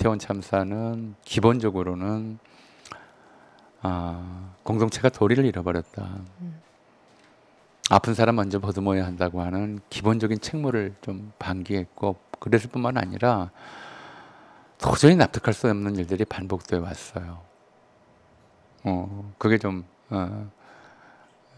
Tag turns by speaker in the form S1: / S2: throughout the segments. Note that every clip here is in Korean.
S1: 이태원 참사는 기본적으로는 아, 공동체가 도리를 잃어버렸다. 음. 아픈 사람 먼저 보듬어야 한다고 하는 기본적인 책무를 좀 방기했고 그랬을 뿐만 아니라 도저히 납득할 수 없는 일들이 반복돼 왔어요. 어, 그게 좀 어,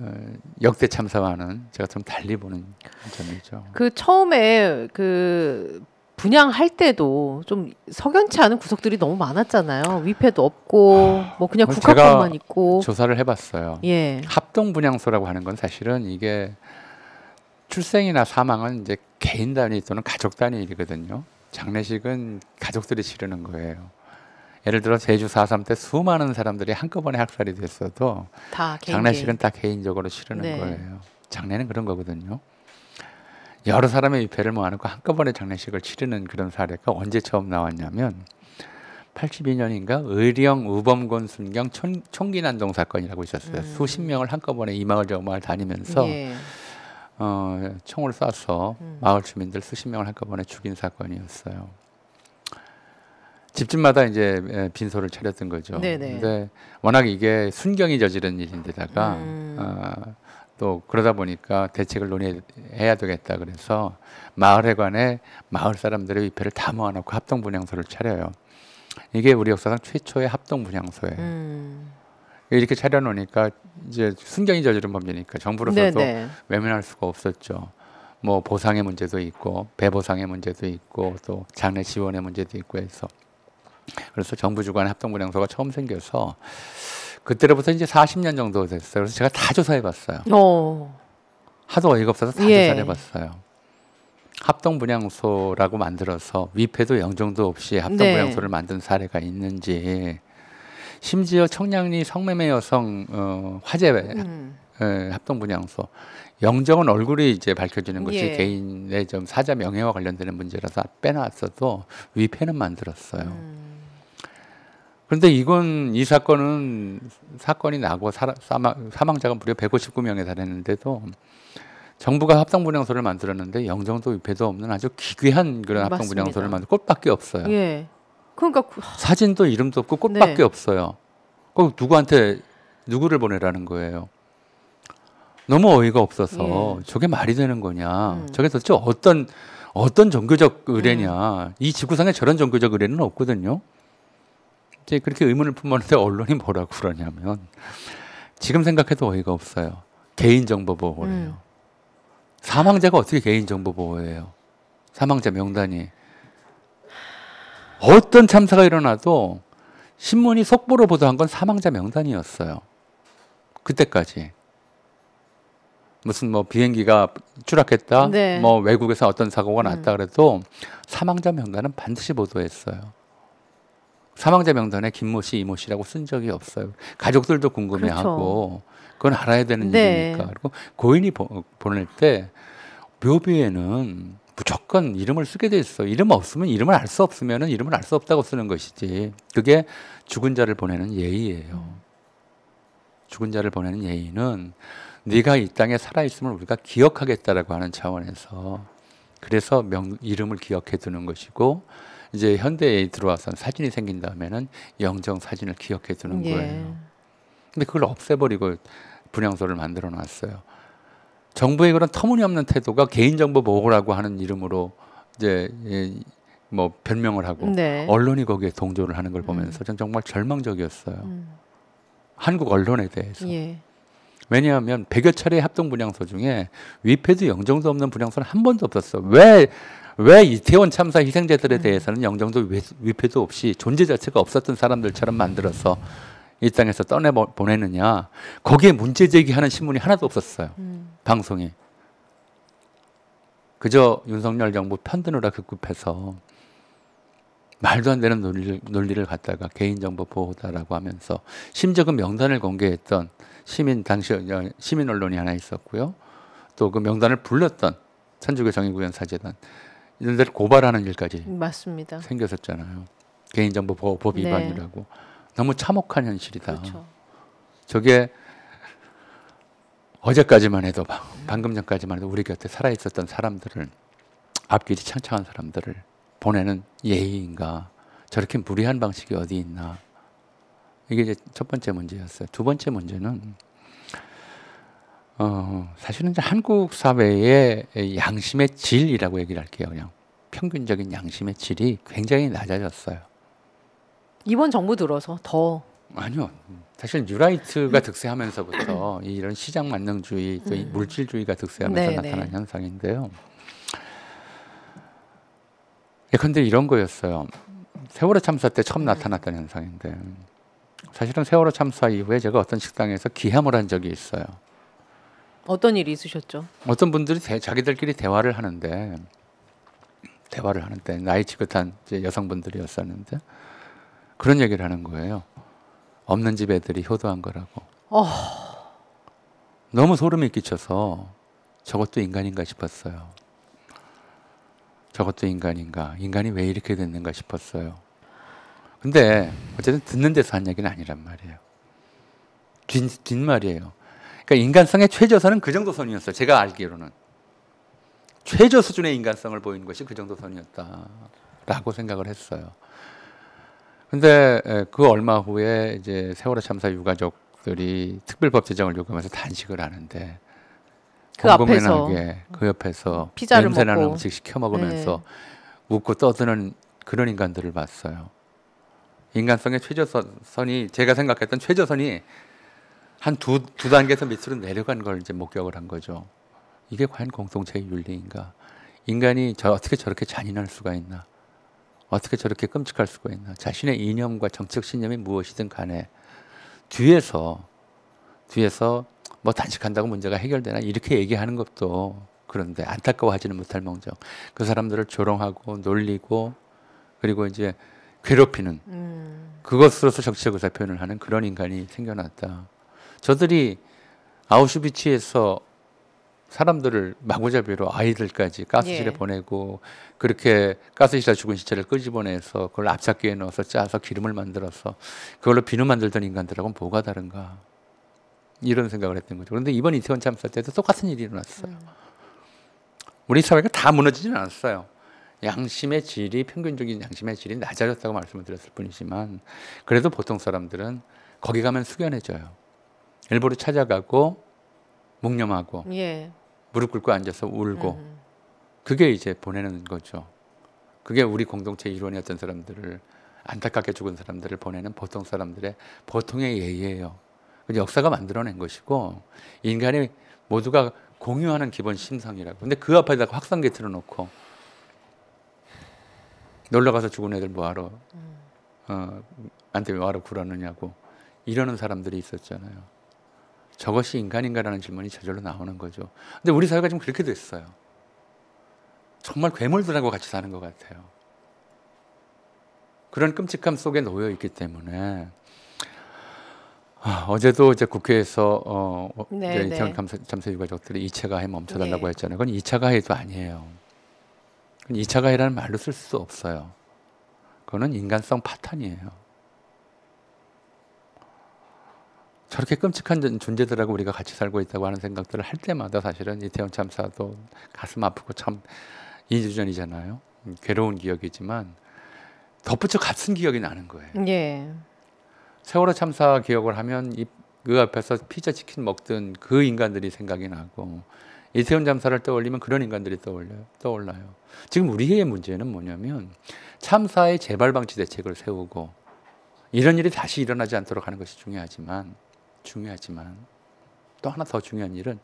S1: 어, 역대 참사와는 제가 좀 달리 보는
S2: 점이죠. 그 처음에 그 분양할 때도 좀 석연치 않은 구석들이 너무 많았잖아요. 위패도 없고 아, 뭐 그냥 아, 국가판만 있고
S1: 조사를 해봤어요. 예. 합동 분양소라고 하는 건 사실은 이게 출생이나 사망은 이제 개인 단위 또는 가족 단위이거든요. 장례식은 가족들이 치르는 거예요. 예를 들어 제주 4.3 때 수많은 사람들이 한꺼번에 학살이 됐어도
S2: 다 장례식은 개다 개인적으로 치르는 네. 거예요.
S1: 장례는 그런 거거든요. 여러 사람의 배를 모아놓고 한꺼번에 장례식을 치르는 그런 사례가 언제 처음 나왔냐면 82년인가 의령 우범군 순경 총, 총기 난동 사건이라고 있었어요. 음. 수십 명을 한꺼번에 이 마을 저 마을 다니면서 예. 어, 총을 쏴서 음. 마을 주민들 수십 명을 한꺼번에 죽인 사건이었어요. 집집마다 이제 빈소를 차렸던 거죠. 네네. 근데 워낙 이게 순경이 저지른 일인데다가 음. 어, 또 그러다 보니까 대책을 논의해야 되겠다 그래서 마을회관에 마을 사람들의 위패를 다 모아놓고 합동 분향소를 차려요. 이게 우리 역사상 최초의 합동 분향소예요.
S2: 음.
S1: 이렇게 차려놓으니까 이제 순경이 저지른 범죄니까 정부로서도 네네. 외면할 수가 없었죠. 뭐 보상의 문제도 있고 배보상의 문제도 있고 또 장례 지원의 문제도 있고 해서 그래서 정부 주관 합동 분향소가 처음 생겨서 그때로부터 이제 40년 정도 됐어요. 그래서 제가 다 조사해 봤어요.
S2: 어.
S1: 하도 어이가 없어서 다 예. 조사해 봤어요. 합동 분양소라고 만들어서 위패도 영종도 없이 합동 네. 분양소를 만든 사례가 있는지 심지어 청량리 성매매 여성 어, 화재 음. 에, 합동 분양소 영정은 얼굴이 이제 밝혀지는 것이 예. 개인의 좀 사자 명예와 관련되는 문제라서 빼놨어도 위패는 만들었어요. 음. 그런데 이건 이 사건은 사건이 나고 사망 사망자가 무려 159명에 달했는데도 정부가 합성분양소를 만들었는데 영정도 입회도 없는 아주 기괴한 그런 합성분양소를 만들 꽃밖에 없어요.
S2: 예. 그러니까
S1: 사진도 이름도 없고 네. 꽃밖에 네. 없어요. 그 누구한테 누구를 보내라는 거예요. 너무 어이가 없어서 예. 저게 말이 되는 거냐? 음. 저게 도대체 어떤 어떤 종교적 의뢰냐? 음. 이 지구상에 저런 종교적 의뢰는 없거든요. 이제 그렇게 의문을 품었는데 언론이 뭐라고 그러냐면 지금 생각해도 어이가 없어요. 개인정보 보호래요. 음. 사망자가 어떻게 개인정보 보호예요? 사망자 명단이 어떤 참사가 일어나도 신문이 속보로 보도한 건 사망자 명단이었어요. 그때까지 무슨 뭐 비행기가 추락했다, 네. 뭐 외국에서 어떤 사고가 났다 음. 그래도 사망자 명단은 반드시 보도했어요. 사망자 명단에 김모 씨, 이모 씨라고 쓴 적이 없어요. 가족들도 궁금해하고 그렇죠. 그건 알아야 되는 네. 일이니까. 그리고 고인이 보, 보낼 때 묘비에는 무조건 이름을 쓰게 돼 있어. 이름 없으면 이름을 알 수없으면 이름을 알 수 없다고 쓰는 것이지. 그게 죽은 자를 보내는 예의예요. 음. 죽은 자를 보내는 예의는 네가 이 땅에 살아 있음을 우리가 기억하겠다라고 하는 차원에서 그래서 명 이름을 기억해 두는 것이고 이제 현대에 들어와서 사진이 생긴 다음에는 영정 사진을 기억해 두는 예. 거예요. 예. 근데 그걸 없애버리고 분향소를 만들어 놨어요. 정부의 그런 터무니없는 태도가 개인정보 보호라고 하는 이름으로 이제 뭐 변명을 하고 네. 언론이 거기에 동조를 하는 걸 음. 보면서 저는 정말 절망적이었어요. 음. 한국 언론에
S2: 대해서. 예.
S1: 왜냐하면 백여 차례 합동 분양소 중에 위패드 영정도 없는 분양소는 한 번도 없었어. 왜왜 이태원 참사 희생자들에 음. 대해서는 영정도 위패도 없이 존재 자체가 없었던 사람들처럼 만들어서 이 땅에서 떠내 보내느냐 거기에 문제 제기하는 신문이 하나도 없었어요 음. 방송에 그저 윤석열 정부 편드느라 급급해서 말도 안 되는 논리를, 논리를 갖다가 개인정보 보호다라고 하면서 심지어 그 명단을 공개했던 시민 당시 어, 시민 언론이 하나 있었고요 또 그 명단을 불렀던 천주교 정의구현 사재단 이런 데를 고발하는 일까지
S2: 맞습니다.
S1: 생겼었잖아요. 개인정보 보호법 네. 위반이라고 네. 너무 참혹한 현실이다. 그렇죠. 저게 어제까지만 해도 방금 전까지만 해도 우리 곁에 살아 있었던 사람들을 앞길이 창창한 사람들을 보내는 예의인가? 저렇게 무리한 방식이 어디 있나? 이게 이제 첫 번째 문제였어요. 두 번째 문제는 어, 사실은 이제 한국 사회의 양심의 질이라고 얘기를 할게요. 그냥 평균적인 양심의 질이 굉장히 낮아졌어요.
S2: 이번 정부 들어서 더
S1: 아니요. 사실 뉴라이트가 득세하면서부터 이런 시장 만능주의, 또 음. 물질주의가 득세하면서 네, 나타난 네. 현상인데요. 예컨대 이런 거였어요. 세월호 참사 때 처음 네. 나타났던 현상인데 사실은 세월호 참사 이후에 제가 어떤 식당에서 기함을 한 적이 있어요.
S2: 어떤 일이 있으셨죠?
S1: 어떤 분들이 대, 자기들끼리 대화를 하는데 대화를 하는데 나이 지긋한 여성분들이었었는데 그런 얘기를 하는 거예요. 없는 집 애들이 효도한 거라고. 어... 너무 소름이 끼쳐서 저것도 인간인가 싶었어요. 저것도 인간인가? 인간이 왜 이렇게 됐는가 싶었어요. 근데 어쨌든 듣는 데서 한 얘기는 아니란 말이에요. 뒷, 뒷말이에요. 그러니까 인간성의 최저선은 그 정도 선이었어요. 제가 알기로는. 최저 수준의 인간성을 보이는 것이 그 정도 선이었다라고 생각을 했어요. 근데 예, 그 얼마 후에 이제 세월호 참사 유가족들이 특별법 제정을 요구하면서 단식을 하는데 그 앞에서 그 옆에서 음, 피자를 냄새나는 먹고. 음식 시켜 먹으면서 네. 웃고 떠드는 그런 인간들을 봤어요. 인간성의 최저선이 제가 생각했던 최저선이 한두두 단계 에서 밑으로 내려간 걸 이제 목격을 한 거죠. 이게 과연 공동체의 윤리인가? 인간이 저, 어떻게 저렇게 잔인할 수가 있나? 어떻게 저렇게 끔찍할 수가 있나? 자신의 이념과 정책 신념이 무엇이든 간에 뒤에서 뒤에서 뭐 단식한다고 문제가 해결되나 이렇게 얘기하는 것도 그런데 안타까워하지는 못할 멍정 그 사람들을 조롱하고 놀리고 그리고 이제 괴롭히는 음. 그것으로서 정치적 의사 표현을 하는 그런 인간이 생겨났다. 저들이 아우슈비치에서 사람들을 마구잡이로 아이들까지 가스실에 예. 보내고 그렇게 가스실에 죽은 시체를 끄집어내서 그걸 압착기에 넣어서 짜서 기름을 만들어서 그걸로 비누 만들던 인간들하고는 뭐가 다른가 이런 생각을 했던 거죠. 그런데 이번 이태원 참사 때도 똑같은 일이 일어났어요. 음. 우리 사회가 다 무너지진 않았어요. 양심의 질이 평균적인 양심의 질이 낮아졌다고 말씀을 드렸을 뿐이지만 그래도 보통 사람들은 거기 가면 숙연해져요. 일부러 찾아가고 묵념하고 예. 무릎 꿇고 앉아서 울고 음. 그게 이제 보내는 거죠. 그게 우리 공동체 일원이었던 사람들을 안타깝게 죽은 사람들을 보내는 보통 사람들의 보통의 예의예요. 역사가 만들어낸 것이고 인간이 모두가 공유하는 기본 심성이라고 근데 그 앞에다가 확성기 틀어놓고 놀러 가서 죽은 애들 뭐하러 음. 어, 안테 뭐하러 구라느냐고 이러는 사람들이 있었잖아요. 저것이 인간인가라는 질문이 저절로 나오는 거죠. 근데 우리 사회가 지금 그렇게 됐어요. 정말 괴물들하고 같이 사는 것 같아요. 그런 끔찍함 속에 놓여 있기 때문에 아, 어제도 이제 국회에서 어, 어 네, 이제 인천 네. 감사, 잠수 유가족들이 2차 가해 멈춰달라고 네. 했잖아요. 그건 2차 가해도 아니에요. 2차 가해라는 말로 쓸 수 없어요. 그거는 인간성 파탄이에요. 저렇게 끔찍한 존재들하고 우리가 같이 살고 있다고 하는 생각들을 할 때마다 사실은 이태원 참사도 가슴 아프고 참 2주 전이잖아요. 음, 괴로운 기억이지만 덧붙여 같은 기억이 나는 거예요. 예. 세월호 참사 기억을 하면 이, 그 앞에서 피자 치킨 먹던 그 인간들이 생각이 나고 이태원 참사를 떠올리면 그런 인간들이 떠올려요, 떠올라요. 지금 우리의 문제는 뭐냐면 참사의 재발 방지 대책을 세우고 이런 일이 다시 일어나지 않도록 하는 것이 중요하지만 중요하지만 또 하나 더 중요한 일은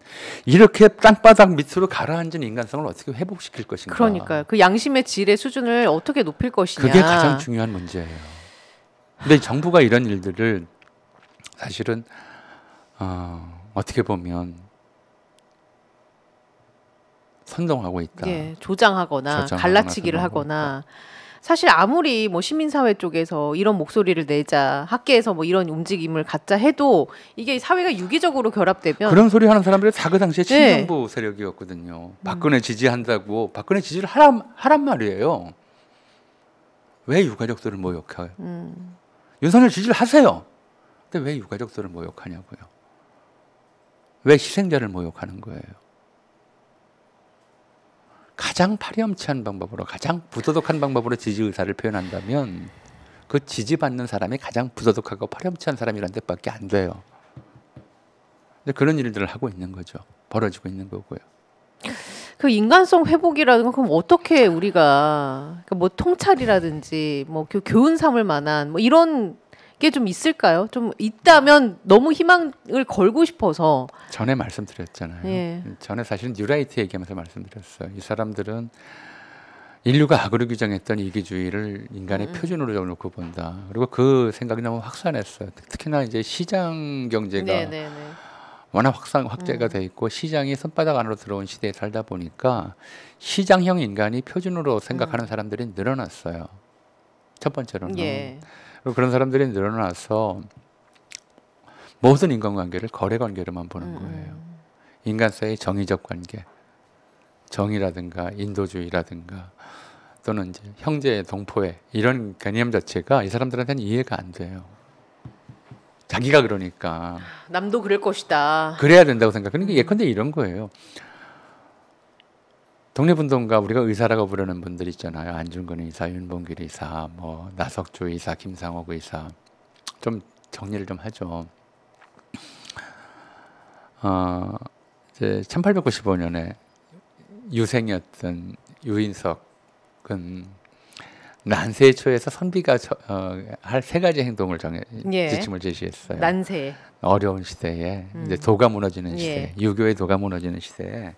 S1: 이렇게 땅바닥 밑으로 가라앉은 인간성을 어떻게 회복시킬 것인가. 그러니까그
S2: 양심의 질의 수준을 어떻게 높일 것이냐. 그게 가장
S1: 중요한 문제예요. 근데 정부가 이런 일들을 사실은 어, 어떻게 보면 선동하고 있다. 예,
S2: 조장하거나 갈라치기를 하거나. 하거나. 사실 아무리 뭐 시민사회 쪽에서 이런 목소리를 내자 학계에서 뭐 이런 움직임을 갖자 해도 이게 사회가 유기적으로 결합되면 그런 소리 하는 사람들이 다그 당시에 네.
S1: 친정부 네. 세력이었거든요. 음. 박근혜 지지한다고 박근혜 지지를 하란, 하란 말이에요. 왜 유가족들을 모욕해요? 음. 윤석열 지지를 하세요. 근데 왜 유가족들을 모욕하냐고요? 왜 희생자를 모욕하는 거예요? 가장 파렴치한 방법으로 가장 부도덕한 방법으로 지지 의사를 표현한다면 그 지지받는 사람이 가장 부도덕하고 파렴치한 사람이라는 뜻밖에 안 돼요. 근데 그런 일들을 하고 있는 거죠. 벌어지고 있는 거고요.
S2: 그 인간성 회복이라는 건 그럼 어떻게 우리가 그러니까 뭐 통찰이라든지 뭐 교훈 삼을 만한 뭐 이런 게좀 있을까요? 좀 있다면 너무 희망을 걸고 싶어서
S1: 전에 말씀드렸잖아요. 예. 전에 사실은 뉴라이트 얘기하면서 말씀드렸어요. 이 사람들은 인류가 악으로 규정했던 이기주의를 인간의 음. 표준으로 놓고 본다. 그리고 그 생각이 너무 확산했어요. 특히나 이제 시장 경제가 네네네. 네, 네. 워낙 확산 확대가 음. 돼 있고 시장이 손바닥 안으로 들어온 시대에 살다 보니까 시장형 인간이 표준으로 생각하는 음. 사람들이 늘어났어요. 첫 번째로는 예. 그런 사람들이 늘어나서 모든 인간관계를 거래관계로만 보는 음. 거예요. 인간사의 정의적 관계, 정의라든가 인도주의라든가 또는 이제 형제 동포애 이런 개념 자체가 이 사람들한테는 이해가 안 돼요. 자기가 그러니까
S2: 남도 그럴 것이다.
S1: 그래야 된다고 생각. 하러니까 음. 예컨대 이런 거예요. 독립운동가 우리가 의사라고 부르는 분들 있잖아요. 안중근 의사, 윤봉길 의사, 뭐 나석주 의사, 김상옥 의사. 좀 정리를 좀 하죠. 어, 이제 1895년에 유생이었던 유인석은 난세 에 초에서 선비가 어, 할세 가지 행동을 정해 예. 지침을 제시했어요. 난세 어려운 시대에 음. 이제 도가 무너지는 시대, 예. 유교의 도가 무너지는 시대에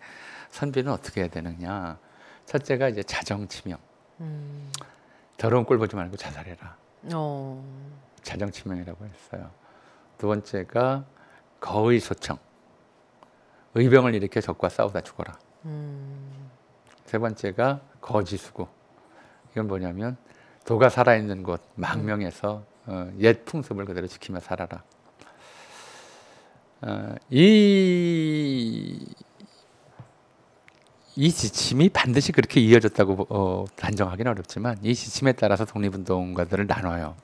S1: 선비는 어떻게 해야 되느냐. 첫째가 이제 자정치명. 음. 더러운 꼴 보지 말고 자살해라.
S2: 어.
S1: 자정치명이라고 했어요. 두 번째가 거의 소청. 의병을 일으켜 적과 싸우다 죽어라. 음. 세 번째가 거지수구. 이건 뭐냐면 도가 살아있는 곳 망명에서 어, 옛 풍습을 그대로 지키며 살아라. 어, 이이 지침이 반드시 그렇게 이어졌다고 어, 단정하기는 어렵지만 이 지침에 따라서 독립운동가들을 나눠요.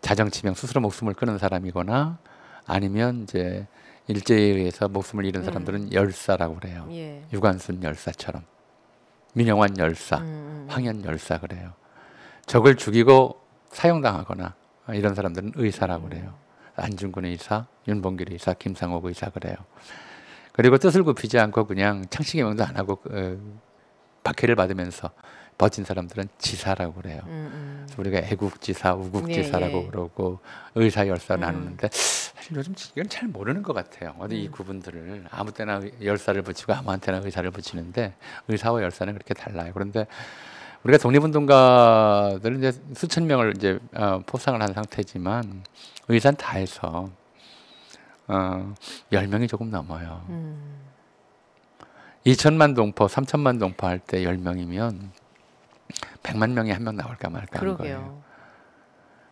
S1: 자정치명 스스로 목숨을 끊은 사람이거나 아니면 이제 일제에 의해서 목숨을 잃은 음. 사람들은 음. 열사라고 그래요. 예. 유관순 열사처럼 민영환 열사, 음, 음, 음. 황현 열사 그래요. 적을 죽이고 사형당하거나 이런 사람들은 의사라고 그래요. 안중근 의사, 윤봉길 의사, 김상옥 의사 그래요. 그리고 뜻을 굽히지 않고 그냥 창식의 명도 안 하고 그, 박해를 받으면서 버틴 사람들은 지사라고 그래요. 음, 음. 우리가 애국지사, 우국지사라고 예, 예. 그러고 의사열사 음. 나누는데 사실 요즘 이건 잘 모르는 것 같아요. 어디 이 음. 구분들을 아무 때나 열사를 붙이고 아무한테나 의사를 붙이는데 의사와 열사는 그렇게 달라요. 그런데 우리가 독립운동가들 은 이제 수천 명을 이제 어, 포상을 한 상태지만 의사는 다 해서 어, 10명이 조금 넘어요. 음. 2천만 동포, 3천만 동포 할때 10명이면 100만 명이 한 명 나올까 말까 하는 그러게요. 거예요.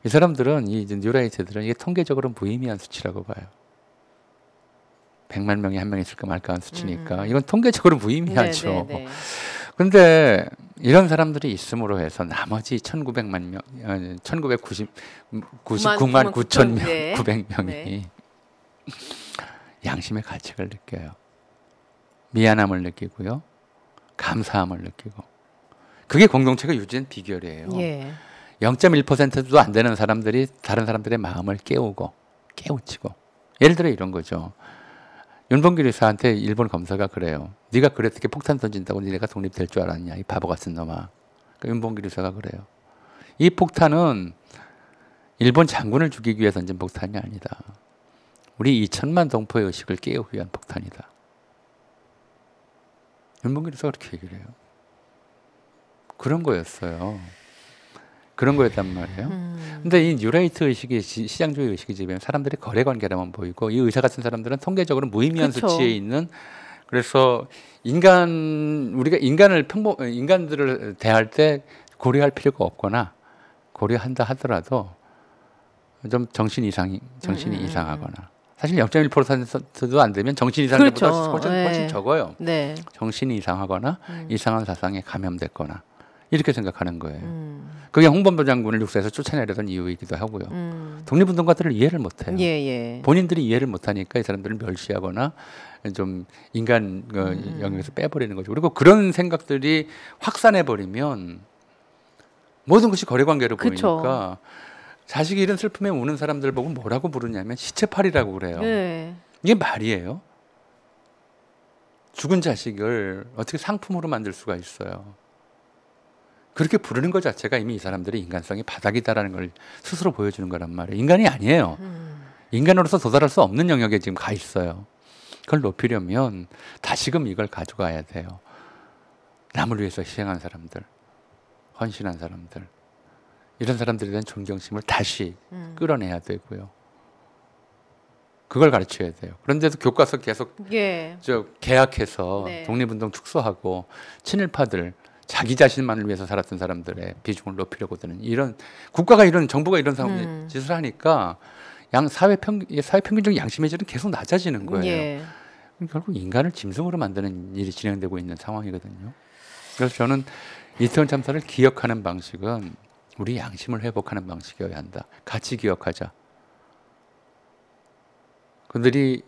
S1: 이 사람들은 이 뉴라이트들은 이게 통계적으로 무의미한 수치라고 봐요. 100만 명이 한 명 있을까 말까 하는 수치니까 음. 음. 이건 통계적으로 무의미하죠. 네네 네, 네. 근데 이런 사람들이 있음으로 해서 나머지 1900만 명, 1990, 99만 9천 명, 네. 900명이 네. 양심의 가책을 느껴요. 미안함을 느끼고요. 감사함을 느끼고. 그게 공동체가 유지된 비결이에요. 예. 0.1%도 안 되는 사람들이 다른 사람들의 마음을 깨우고 깨우치고. 예를 들어 이런 거죠. 윤봉길 의사한테 일본 검사가 그래요. 네가 그랬을때 폭탄 던진다고 네가 독립될 줄 알았냐 이 바보 같은 놈아. 그러니까 윤봉길 의사가 그래요. 이 폭탄은 일본 장군을 죽이기 위해 서 던진 폭탄이 아니다. 우리 2천만 동포의 의식을 깨우기 위한 폭탄이다. 연봉길에서 그렇게 얘기를 해요. 그런 거였어요. 그런 거였단 말이에요. 음. 근데 이 뉴레이트 의식이 시장주의 의식이 지 사람들이 거래 관계라만 보이고 이 의사 같은 사람들은 통계적으로 무의미한 그쵸. 수치에 있는 그래서 인간 우리가 인간을 평범 인간들을 대할 때 고려할 필요가 없거나 고려한다 하더라도 좀 정신 이상 정신이 음, 음, 이상하거나 사실 0.1%도 안 되면 정신 이상보다 그렇죠. 훨씬, 네. 훨씬 적어요. 네. 정신이 이상하거나 음. 이상한 사상에 감염됐거나 이렇게 생각하는 거예요. 음. 그게 홍범도 장군을 육사에서 쫓아내려던 이유이기도 하고요. 음. 독립운동가들을 이해를 못해요. 예, 예. 본인들이 이해를 못하니까 이 사람들을 멸시하거나 좀 인간 그 음, 음. 영역에서 빼버리는 거죠. 그리고 그런 생각들이 확산해 버리면 모든 것이 거래관계로 보이니까 자식이 이런 슬픔에 우는 사람들 보고 뭐라고 부르냐면 시체팔이라고 그래요. 네. 이게 말이에요? 죽은 자식을 어떻게 상품으로 만들 수가 있어요? 그렇게 부르는 것 자체가 이미 이 사람들의 인간성이 바닥이다라는 걸 스스로 보여주는 거란 말이에요. 인간이 아니에요. 음. 인간으로서 도달할 수 없는 영역에 지금 가 있어요. 그걸 높이려면 다시금 이걸 가져가야 돼요. 남을 위해서 희생한 사람들, 헌신한 사람들, 이런 사람들에 대한 존경심을 다시 음. 끌어내야 되고요. 그걸 가르쳐야 돼요. 그런데도 교과서 계속 예. 저 계약해서 네. 독립운동 축소하고 친일파들 자기 자신만을 위해서 살았던 사람들의 비중을 높이려고 드는 이런 국가가 이런 정부가 이런 음. 짓을 하니까 양 사회 평 사회 평균적 양심의 질은 계속 낮아지는 거예요. 예. 그러니까 결국 인간을 짐승으로 만드는 일이 진행되고 있는 상황이거든요. 그래서 저는 이태원 참사를 기억하는 방식은 우리 양심을 회복하는 방식이어야 한다. 같이 기억하자. 그들이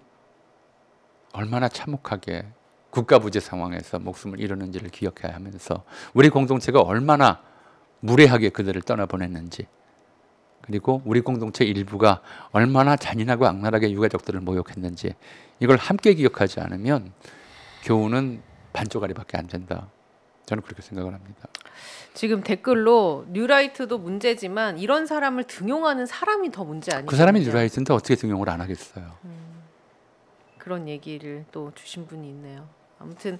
S1: 얼마나 참혹하게 국가부재 상황에서 목숨을 잃었는지를 기억해야 하면서 우리 공동체가 얼마나 무례하게 그들을 떠나보냈는지 그리고 우리 공동체 일부가 얼마나 잔인하고 악랄하게 유가족들을 모욕했는지 이걸 함께 기억하지 않으면 교훈은 반쪽아리밖에 안 된다. 저는 그렇게 생각을 합니다.
S2: 지금 댓글로 뉴라이트도 문제지만 이런 사람을 등용하는 사람이 더 문제 아니에요? 그 사람이 뉴라이트인데
S1: 어떻게 등용을 안 하겠어요? 음,
S2: 그런 얘기를 또 주신 분이 있네요. 아무튼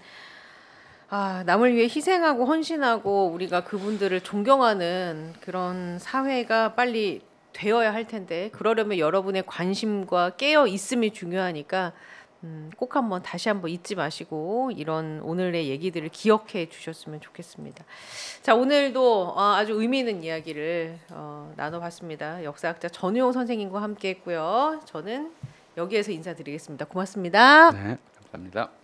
S2: 아, 남을 위해 희생하고 헌신하고 우리가 그분들을 존경하는 그런 사회가 빨리 되어야 할 텐데 그러려면 여러분의 관심과 깨어 있음이 중요하니까 음, 꼭 한번 다시 한번 잊지 마시고 이런 오늘의 얘기들을 기억해 주셨으면 좋겠습니다. 자 오늘도 어, 아주 의미 있는 이야기를 어, 나눠봤습니다. 역사학자 전효 선생님과 함께했고요. 저는 여기에서 인사드리겠습니다. 고맙습니다.
S1: 네, 감사합니다.